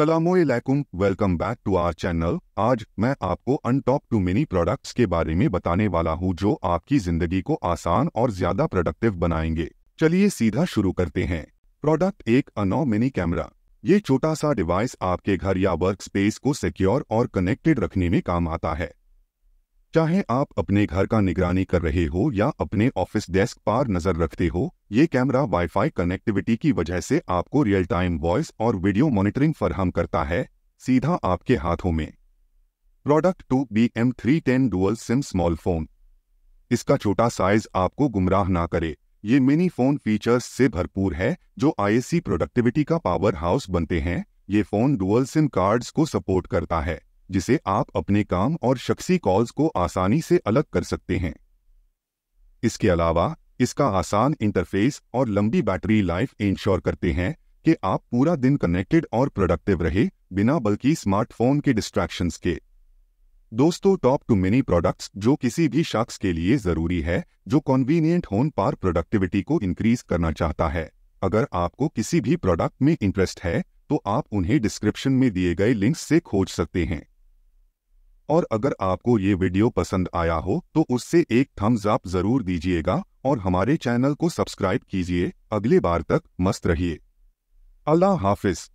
सलामकुम welcome back to our channel आज मैं आपको अनटॉप टू मिनी प्रोडक्ट्स के बारे में बताने वाला हूँ जो आपकी जिंदगी को आसान और ज्यादा प्रोडक्टिव बनाएंगे चलिए सीधा शुरू करते हैं प्रोडक्ट एक अनो मिनी कैमरा ये छोटा सा डिवाइस आपके घर या वर्क स्पेस को सिक्योर और कनेक्टेड रखने में काम आता है चाहे आप अपने घर का निगरानी कर रहे हो या अपने ऑफिस डेस्क पर नजर रखते हो ये कैमरा वाईफाई कनेक्टिविटी की वजह से आपको रियल टाइम वॉइस और वीडियो मॉनिटरिंग फरहम करता है सीधा आपके हाथों में product to be M three ten dual SIM small phone इसका छोटा साइज आपको गुमराह ना करे ये मिनी फोन फीचर्स से भरपूर है जो आईएससी प्रोडक्टिविटी का पावर हाउस बनते हैं ये फोन डुअल सिम कार्ड्स को सपोर्ट करता है जिसे आप अपने काम और शख्सी कॉल्स को आसानी से अलग कर सकते हैं इसके अलावा इसका आसान इंटरफेस और लंबी बैटरी लाइफ इंश्योर करते हैं कि आप पूरा दिन कनेक्टेड और प्रोडक्टिव रहे बिना बल्कि स्मार्टफोन के डिस्ट्रैक्शंस के दोस्तों टॉप टू मिनी प्रोडक्ट्स जो किसी भी शख्स के लिए ज़रूरी है जो कॉन्वीनियंट होन पार प्रोडक्टिविटी को इंक्रीज करना चाहता है अगर आपको किसी भी प्रोडक्ट में इंटरेस्ट है तो आप उन्हें डिस्क्रिप्शन में दिए गए लिंक्स से खोज सकते हैं और अगर आपको ये वीडियो पसंद आया हो तो उससे एक थम्स अप जरूर दीजिएगा और हमारे चैनल को सब्सक्राइब कीजिए अगले बार तक मस्त रहिए अल्लाह हाफिज़